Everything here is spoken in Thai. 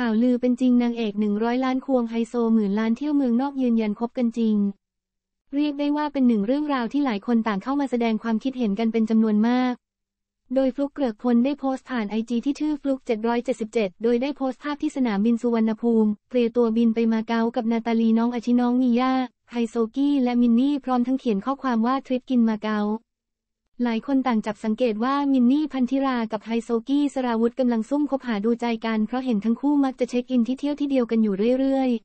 ข่าวลือเป็นจริงนางเอกหนึ่งร้อยล้านควงไฮโซหมื่นล้านเที่ยวเมืองนอกยืนยันคบกันจริง เรียกได้ว่าเป็นหนึ่งเรื่องราวที่หลายคนต่างเข้ามาแสดงความคิดเห็นกันเป็นจำนวนมาก โดยฟลุกเกลือกพลได้โพสต์ผ่านไอจีที่ชื่อฟลุก777 โดยได้โพสต์ภาพที่สนามบินสุวรรณภูมิเตลียตัวบินไปมาเก๊ากับนาตาลีน้องอาชิน้องมีย่าไฮโซกี้ และมินนี่พร้อมทั้งเขียนข้อความว่าทริปกินมาเก๊าหลายคนต่างจับสังเกตว่ามินนี่พันธิรากับไฮโซกี้สราวุธกำลังซุ่มคบหาดูใจกัน เพราะเห็นทั้งคู่มักจะเช็คอินที่เที่ยวที่เดียวกันอยู่เรื่อยๆ